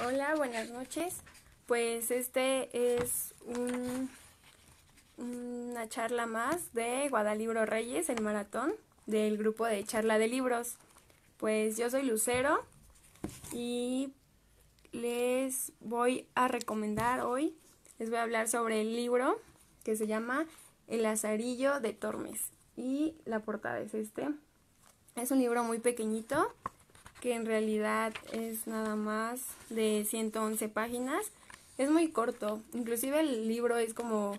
Hola, buenas noches. Pues este es una charla más de Guadalibro Reyes, el maratón del grupo de charla de libros. Pues yo soy Lucero y les voy a recomendar hoy, les voy a hablar sobre el libro que se llama El azarillo de Tormes y la portada es este. Es un libro muy pequeñito, que en realidad es nada más de 111 páginas. Es muy corto, inclusive el libro es como,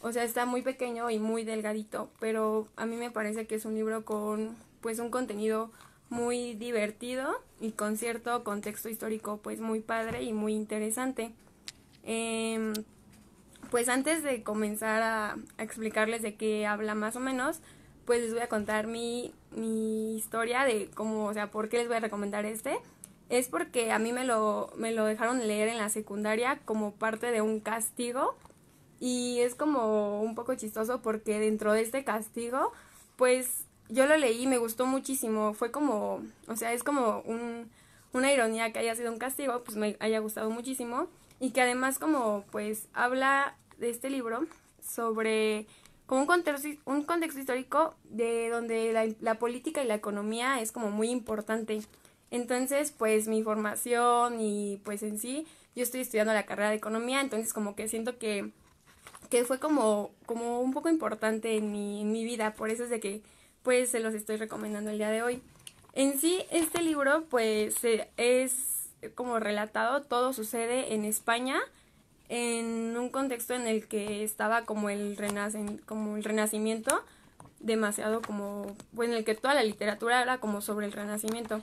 o sea, está muy pequeño y muy delgadito, pero a mí me parece que es un libro con pues un contenido muy divertido y con cierto contexto histórico pues muy padre y muy interesante. Em, pues antes de comenzar a explicarles de qué habla más o menos, pues les voy a contar mi mi historia de cómo, o sea, por qué les voy a recomendar este, es porque a mí me lo, me lo dejaron leer en la secundaria como parte de un castigo y es como un poco chistoso porque dentro de este castigo, pues yo lo leí y me gustó muchísimo, fue como, o sea, es como una ironía que haya sido un castigo, pues me haya gustado muchísimo y que además como pues habla de este libro sobre como un contexto, un contexto histórico de donde la, política y la economía es como muy importante. Entonces, pues mi formación y pues en sí, yo estoy estudiando la carrera de economía, entonces como que siento que, fue como, como un poco importante en mi, en mi vida, por eso es de que pues se los estoy recomendando el día de hoy. En sí, este libro pues es como relatado, todo sucede en España en un contexto en el que estaba como el, renacen, como el renacimiento, demasiado como, bueno en el que toda la literatura era como sobre el renacimiento.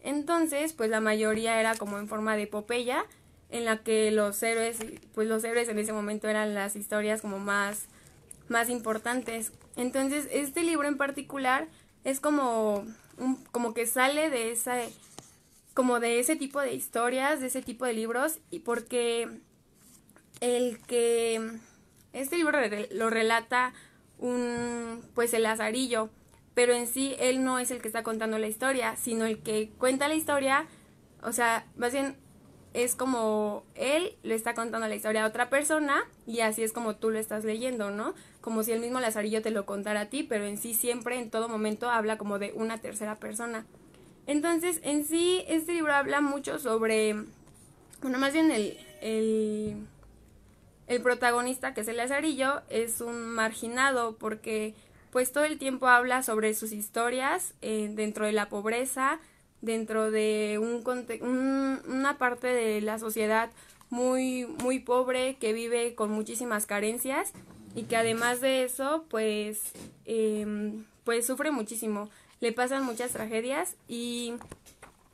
Entonces, pues la mayoría era como en forma de epopeya, en la que los héroes, pues los héroes en ese momento eran las historias como más, más importantes. Entonces, este libro en particular es como, como que sale de esa, como de ese tipo de historias, de ese tipo de libros, y porque el que este libro lo relata un pues el lazarillo, pero en sí él no es el que está contando la historia, sino el que cuenta la historia, o sea, más bien es como él le está contando la historia a otra persona y así es como tú lo estás leyendo, ¿no? Como si el mismo Lazarillo te lo contara a ti, pero en sí siempre, en todo momento, habla como de una tercera persona. Entonces, en sí, este libro habla mucho sobre, bueno, más bien el, el el protagonista, que es el Lazarillo, es un marginado porque pues todo el tiempo habla sobre sus historias eh, dentro de la pobreza, dentro de un, un, una parte de la sociedad muy, muy pobre que vive con muchísimas carencias y que además de eso pues, em, pues sufre muchísimo, le pasan muchas tragedias y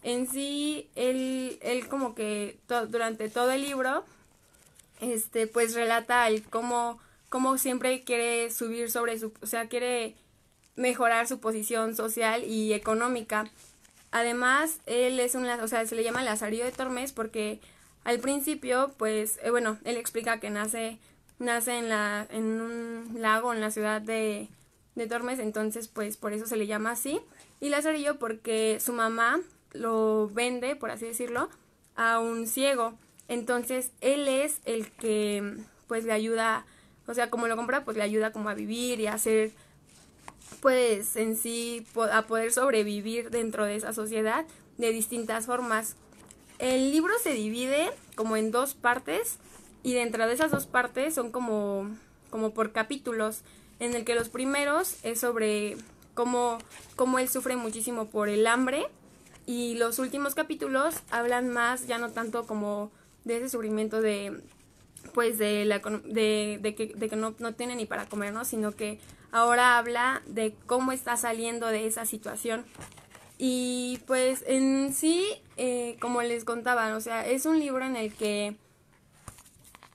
en sí él, él como que durante todo el libro este, pues relata el cómo, cómo siempre quiere subir sobre su, o sea, quiere mejorar su posición social y económica. Además, él es un, o sea, se le llama Lazarillo de Tormes porque al principio, pues, eh, bueno, él explica que nace, nace en, la, en un lago en la ciudad de, de Tormes, entonces, pues, por eso se le llama así. Y Lazarillo porque su mamá lo vende, por así decirlo, a un ciego. Entonces, él es el que pues le ayuda, o sea, como lo compra, pues le ayuda como a vivir y a hacer pues en sí a poder sobrevivir dentro de esa sociedad de distintas formas. El libro se divide como en dos partes y dentro de esas dos partes son como como por capítulos en el que los primeros es sobre cómo cómo él sufre muchísimo por el hambre y los últimos capítulos hablan más ya no tanto como de ese sufrimiento de pues de, la, de, de que, de que no, tiene ni para comer, ¿no? Sino que ahora habla de cómo está saliendo de esa situación. Y pues en sí, eh, como les contaba, o sea, es un libro en el que,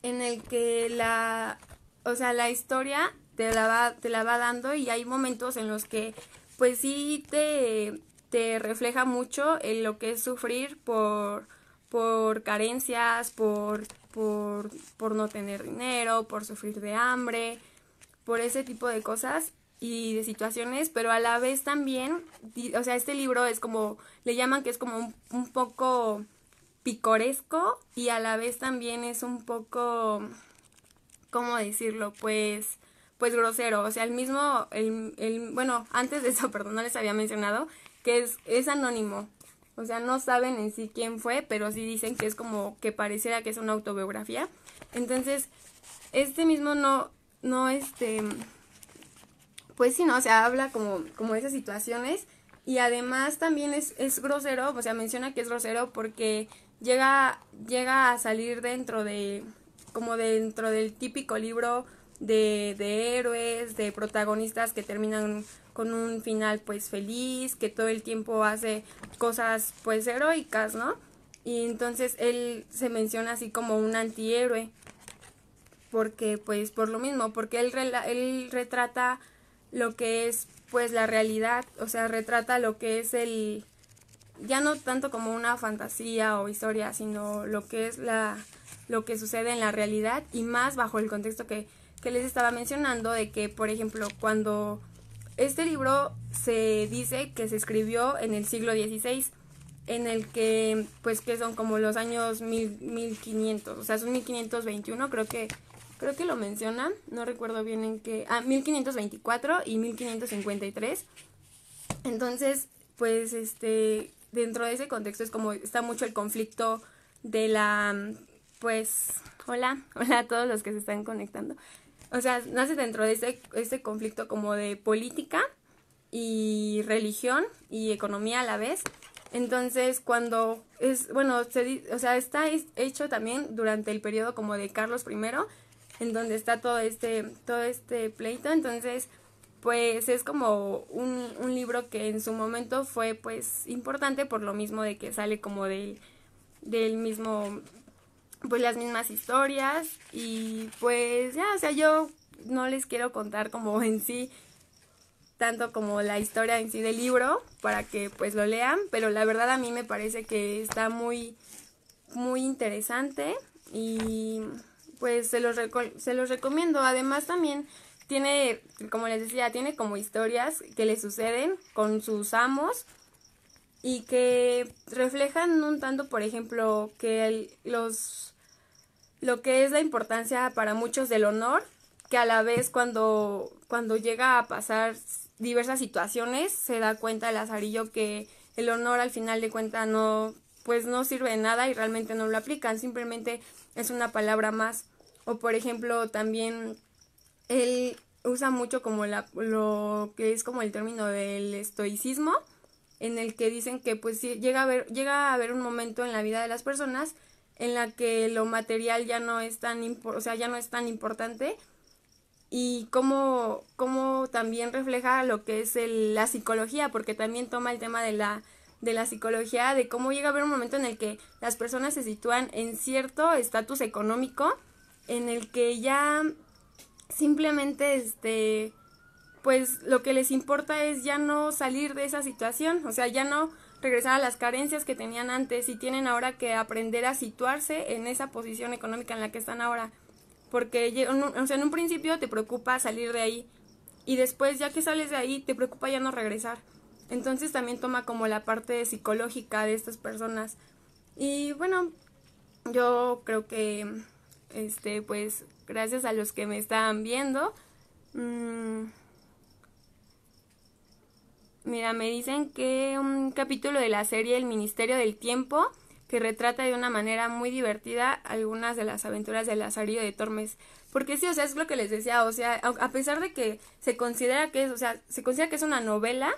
en el que la, o sea, la historia te la va, te la va dando y hay momentos en los que pues sí te, te refleja mucho en lo que es sufrir por por carencias, por, por, no tener dinero, por sufrir de hambre, por ese tipo de cosas y de situaciones, pero a la vez también, o sea, este libro es como, le llaman que es como un, un poco picoresco y a la vez también es un poco, ¿cómo decirlo? Pues, pues grosero, o sea, el mismo, el, el bueno, antes de eso, perdón, no les había mencionado, que es, es anónimo, o sea, no saben en sí quién fue, pero sí dicen que es como que pareciera que es una autobiografía. Entonces, este mismo no, no, este, pues sí, no, o sea, habla como, como de esas situaciones. Y además también es, es grosero, o sea, menciona que es grosero porque llega, llega a salir dentro de, como dentro del típico libro de, de héroes, de protagonistas que terminan con un final pues feliz, que todo el tiempo hace cosas pues heroicas, ¿no? Y entonces él se menciona así como un antihéroe, porque pues por lo mismo, porque él, él retrata lo que es pues la realidad, o sea, retrata lo que es el, ya no tanto como una fantasía o historia, sino lo que es la, lo que sucede en la realidad y más bajo el contexto que, que les estaba mencionando de que, por ejemplo, cuando este libro se dice que se escribió en el siglo XVI, en el que, pues, que son como los años 1500, o sea, son 1521, creo que, creo que lo mencionan, no recuerdo bien en qué, ah, 1524 y 1553. Entonces, pues, este, dentro de ese contexto es como está mucho el conflicto de la, pues, hola, hola a todos los que se están conectando, o sea, nace dentro de este, este, conflicto como de política y religión y economía a la vez. Entonces, cuando es, bueno, o sea, está hecho también durante el periodo como de Carlos I, en donde está todo este, todo este pleito. Entonces, pues es como un, libro que en su momento fue pues importante por lo mismo de que sale como del mismo pues las mismas historias y pues ya, o sea, yo no les quiero contar como en sí tanto como la historia en sí del libro para que pues lo lean, pero la verdad a mí me parece que está muy muy interesante y pues se los, se los recomiendo. Además también tiene, como les decía, tiene como historias que le suceden con sus amos y que reflejan un tanto, por ejemplo, que los lo que es la importancia para muchos del honor, que a la vez cuando, cuando llega a pasar diversas situaciones, se da cuenta el azarillo que el honor al final de cuentas no, pues no sirve de nada y realmente no lo aplican, simplemente es una palabra más. O por ejemplo, también él usa mucho como la, lo que es como el término del estoicismo, en el que dicen que pues llega a ver llega a haber un momento en la vida de las personas en la que lo material ya no es tan, o sea, ya no es tan importante y cómo, también refleja lo que es la psicología, porque también toma el tema de la, de la psicología, de cómo llega a haber un momento en el que las personas se sitúan en cierto estatus económico, en el que ya simplemente, este, pues lo que les importa es ya no salir de esa situación, o sea, ya no regresar a las carencias que tenían antes y tienen ahora que aprender a situarse en esa posición económica en la que están ahora. Porque o sea, en un principio te preocupa salir de ahí y después ya que sales de ahí te preocupa ya no regresar. Entonces también toma como la parte psicológica de estas personas. Y bueno, yo creo que este pues gracias a los que me están viendo mmm, Mira, me dicen que un capítulo de la serie El Ministerio del Tiempo, que retrata de una manera muy divertida algunas de las aventuras de Lazarillo de Tormes. Porque sí, o sea, es lo que les decía, o sea, a pesar de que se considera que es, o sea, se considera que es una novela,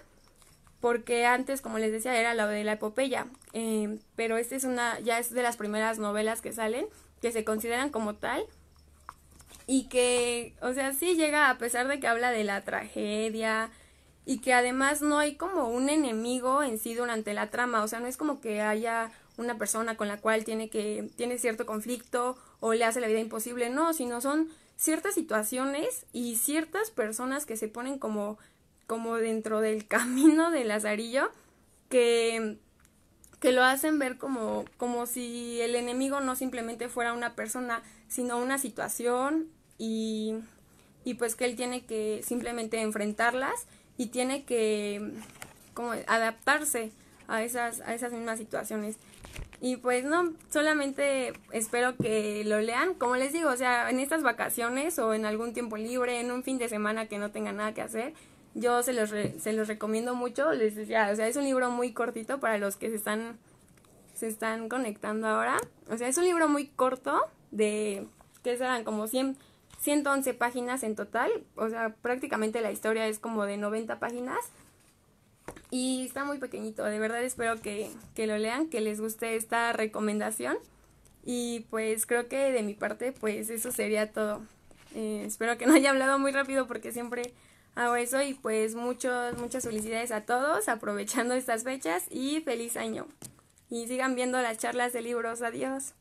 porque antes, como les decía, era la de la epopeya, em, pero esta es una, ya es de las primeras novelas que salen, que se consideran como tal, y que, o sea, sí llega, a pesar de que habla de la tragedia, y que además no hay como un enemigo en sí durante la trama, o sea, no es como que haya una persona con la cual tiene que tiene cierto conflicto o le hace la vida imposible, no, sino son ciertas situaciones y ciertas personas que se ponen como como dentro del camino del lazarillo que que lo hacen ver como como si el enemigo no simplemente fuera una persona, sino una situación y y pues que él tiene que simplemente enfrentarlas y tiene que como adaptarse a esas, a esas mismas situaciones. Y pues no, solamente espero que lo lean, como les digo, o sea, en estas vacaciones o en algún tiempo libre, en un fin de semana que no tenga nada que hacer, yo se los, se los recomiendo mucho, les decía, o sea, es un libro muy cortito para los que se están, se están conectando ahora, o sea, es un libro muy corto de, que serán como 100, 111 páginas en total, o sea, prácticamente la historia es como de 90 páginas. Y está muy pequeñito, de verdad espero que, lo lean, que les guste esta recomendación. Y pues creo que de mi parte, pues eso sería todo. Eh, espero que no haya hablado muy rápido porque siempre hago eso y pues muchos, muchas felicidades a todos aprovechando estas fechas y feliz año. Y sigan viendo las charlas de libros. Adiós.